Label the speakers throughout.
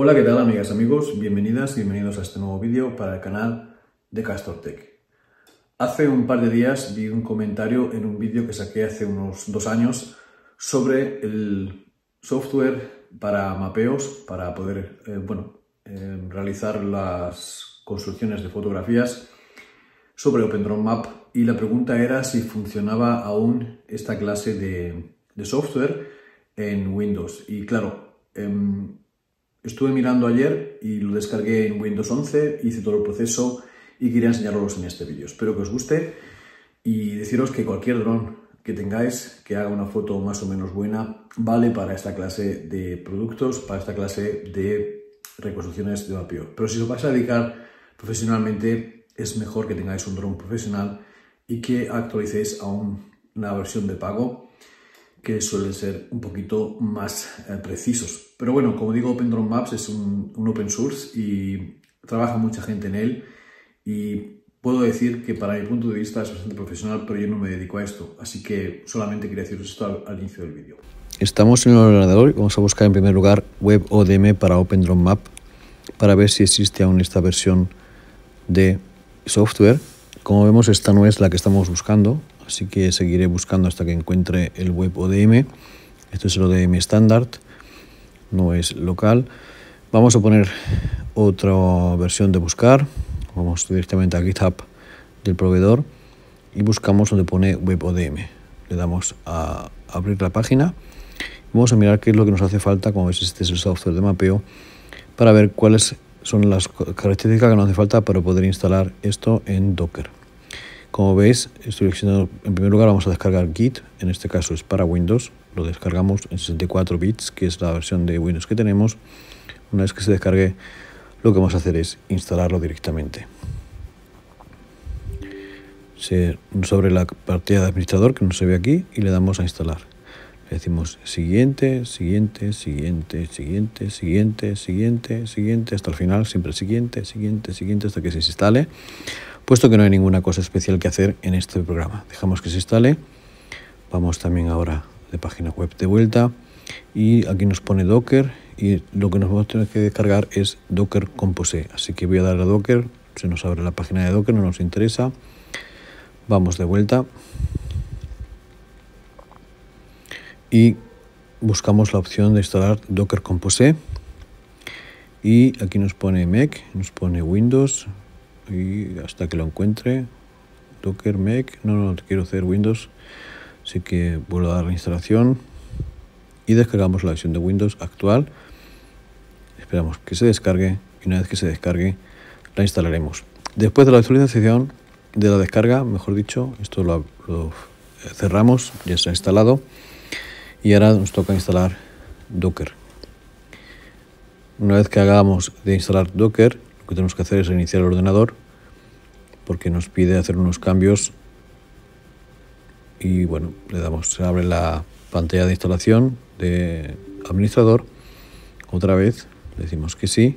Speaker 1: Hola, ¿qué tal amigas, amigos? Bienvenidas y bienvenidos a este nuevo vídeo para el canal de Tech. Hace un par de días vi un comentario en un vídeo que saqué hace unos dos años sobre el software para mapeos, para poder eh, bueno, em, realizar las construcciones de fotografías sobre Map y la pregunta era si funcionaba aún esta clase de, software en Windows. Y claro, em, estuve mirando ayer y lo descargué en Windows 11, hice todo el proceso y quería enseñarlos en este vídeo. Espero que os guste y deciros que cualquier dron que tengáis que haga una foto más o menos buena vale para esta clase de productos, para esta clase de reconstrucciones de vapeo. Pero si os vais a dedicar profesionalmente, es mejor que tengáis un dron profesional y que actualicéis a una versión de pago que suelen ser un poquito más eh, precisos. Pero bueno, como digo, drone Maps es un, open source y trabaja mucha gente en él y puedo decir que para mi punto de vista es bastante profesional, pero yo no me dedico a esto, así que solamente quería deciros esto al, inicio del vídeo. Estamos en el ordenador y vamos a buscar en primer lugar web ODM para OpenDrone Map para ver si existe aún esta versión de software. Como vemos, esta no es la que estamos buscando, así que seguiré buscando hasta que encuentre el web ODM. Esto es el ODM estándar, no es local. Vamos a poner otra versión de buscar. Vamos directamente a GitHub del proveedor y buscamos donde pone web ODM. Le damos a abrir la página. Vamos a mirar qué es lo que nos hace falta, como ves este es el software de mapeo, para ver cuáles son las características que nos hace falta para poder instalar esto en Docker. Como veis, seleccionado en primer lugar vamos a descargar Git, en este caso es para Windows, lo descargamos en 64 bits, que es la versión de Windows que tenemos. Una vez que se descargue, lo que vamos a hacer es instalarlo directamente. Se, sobre la partida de administrador que no se ve aquí y le damos a instalar. Le decimos siguiente, siguiente, siguiente, siguiente, siguiente, siguiente, siguiente, hasta el final, siempre siguiente, siguiente, siguiente, hasta que se instale puesto que no hay ninguna cosa especial que hacer en este programa. Dejamos que se instale. Vamos también ahora de página web de vuelta y aquí nos pone Docker y lo que nos vamos a tener que descargar es Docker Compose. Así que voy a dar a Docker, se nos abre la página de Docker, no nos interesa. Vamos de vuelta y buscamos la opción de instalar Docker Compose y aquí nos pone Mac, nos pone Windows, y hasta que lo encuentre docker make no, no quiero hacer windows así que vuelvo a dar la instalación y descargamos la versión de windows actual esperamos que se descargue y una vez que se descargue la instalaremos después de la actualización de la descarga mejor dicho esto lo, cerramos ya está instalado y ahora nos toca instalar docker una vez que hagamos de instalar docker que tenemos que hacer es reiniciar el ordenador porque nos pide hacer unos cambios y bueno, le damos, se abre la pantalla de instalación de administrador, otra vez le decimos que sí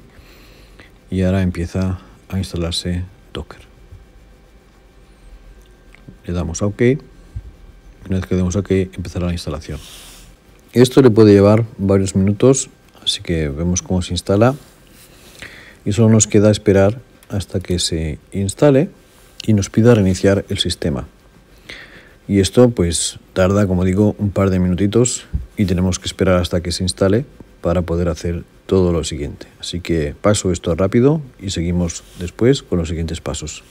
Speaker 1: y ahora empieza a instalarse Docker. Le damos a OK, una vez que le demos OK empezará la instalación. Esto le puede llevar varios minutos, así que vemos cómo se instala y solo nos queda esperar hasta que se instale y nos pida reiniciar el sistema. Y esto pues tarda, como digo, un par de minutitos y tenemos que esperar hasta que se instale para poder hacer todo lo siguiente. Así que paso esto rápido y seguimos después con los siguientes pasos.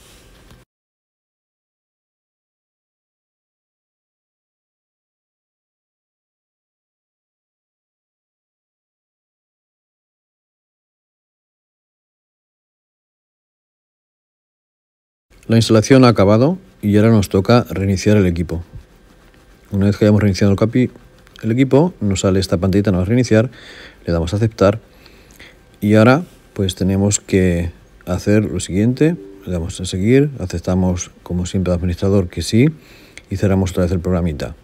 Speaker 1: La instalación ha acabado y ahora nos toca reiniciar el equipo. Una vez que hayamos reiniciado el, capi, el equipo, nos sale esta pantallita, nos va a reiniciar, le damos a aceptar y ahora pues tenemos que hacer lo siguiente, le damos a seguir, aceptamos como siempre al administrador que sí y cerramos otra vez el programita.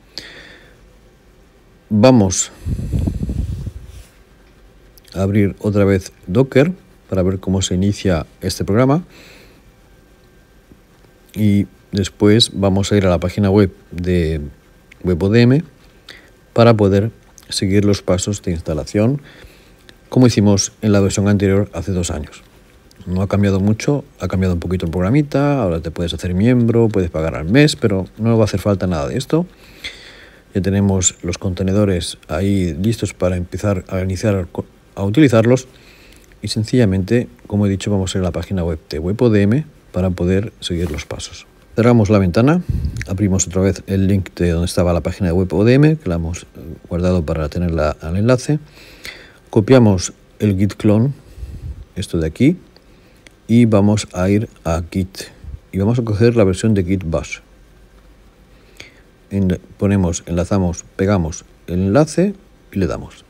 Speaker 1: Vamos a abrir otra vez Docker para ver cómo se inicia este programa y después vamos a ir a la página web de WebODM para poder seguir los pasos de instalación como hicimos en la versión anterior hace dos años. No ha cambiado mucho, ha cambiado un poquito el programita, ahora te puedes hacer miembro, puedes pagar al mes, pero no va a hacer falta nada de esto. Ya tenemos los contenedores ahí listos para empezar a iniciar a utilizarlos y sencillamente, como he dicho, vamos a ir a la página web de WebODM para poder seguir los pasos. Cerramos la ventana, abrimos otra vez el link de donde estaba la página de web ODM, que la hemos eh, guardado para tenerla al enlace. Copiamos el git clone, esto de aquí, y vamos a ir a git. Y vamos a coger la versión de git bash. ponemos, enlazamos, pegamos el enlace y le damos.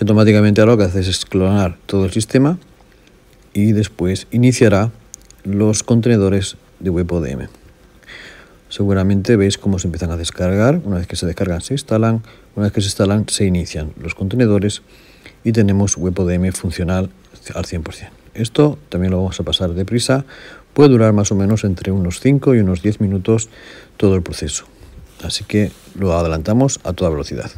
Speaker 1: Y automáticamente ahora lo que haces es clonar todo el sistema y después iniciará los contenedores de WebODM. Seguramente veis cómo se empiezan a descargar, una vez que se descargan se instalan, una vez que se instalan se inician los contenedores y tenemos WebODM funcional al 100%. Esto también lo vamos a pasar deprisa, puede durar más o menos entre unos 5 y unos 10 minutos todo el proceso, así que lo adelantamos a toda velocidad.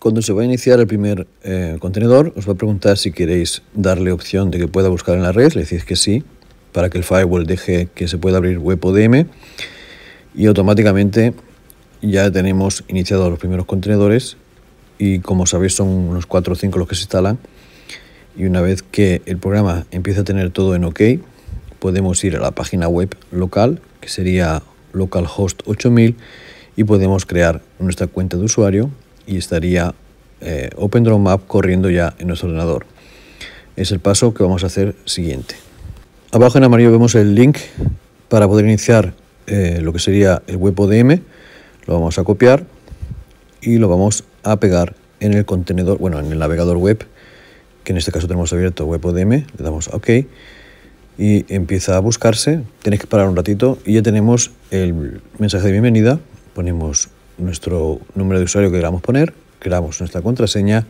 Speaker 1: Cuando se va a iniciar el primer eh, contenedor, os va a preguntar si queréis darle opción de que pueda buscar en la red, le decís que sí, para que el firewall deje que se pueda abrir WebODM y automáticamente ya tenemos iniciados los primeros contenedores y como sabéis son unos 4 o 5 los que se instalan y una vez que el programa empieza a tener todo en OK, podemos ir a la página web local, que sería localhost 8000 y podemos crear nuestra cuenta de usuario y estaría eh, Map corriendo ya en nuestro ordenador. Es el paso que vamos a hacer siguiente. Abajo en amarillo vemos el link para poder iniciar eh, lo que sería el WebODM. Lo vamos a copiar y lo vamos a pegar en el contenedor, bueno, en el navegador web, que en este caso tenemos abierto WebODM. Le damos OK y empieza a buscarse. Tenéis que parar un ratito y ya tenemos el mensaje de bienvenida. Ponemos nuestro número de usuario que queramos poner, creamos nuestra contraseña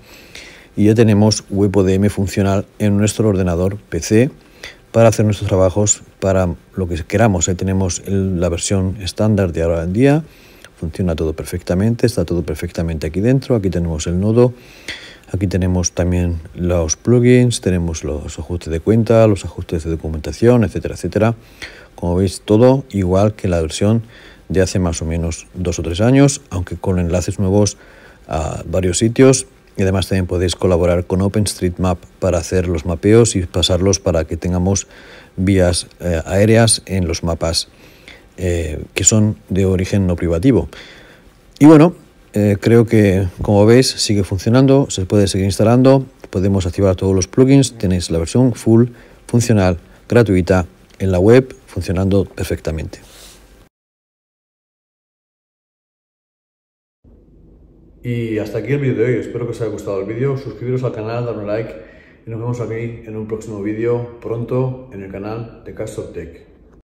Speaker 1: y ya tenemos WebODM funcional en nuestro ordenador PC para hacer nuestros trabajos para lo que queramos. Ahí tenemos la versión estándar de ahora en día, funciona todo perfectamente, está todo perfectamente aquí dentro, aquí tenemos el nodo, aquí tenemos también los plugins, tenemos los ajustes de cuenta, los ajustes de documentación, etcétera, etcétera. Como veis, todo igual que la versión de hace más o menos dos o tres años, aunque con enlaces nuevos a varios sitios. Y además también podéis colaborar con OpenStreetMap para hacer los mapeos y pasarlos para que tengamos vías eh, aéreas en los mapas eh, que son de origen no privativo. Y bueno, eh, creo que como veis sigue funcionando, se puede seguir instalando, podemos activar todos los plugins, tenéis la versión full, funcional, gratuita en la web, funcionando perfectamente. Y hasta aquí el vídeo de hoy, espero que os haya gustado el vídeo, suscribiros al canal, darle like y nos vemos aquí en un próximo vídeo pronto en el canal de Castor Tech.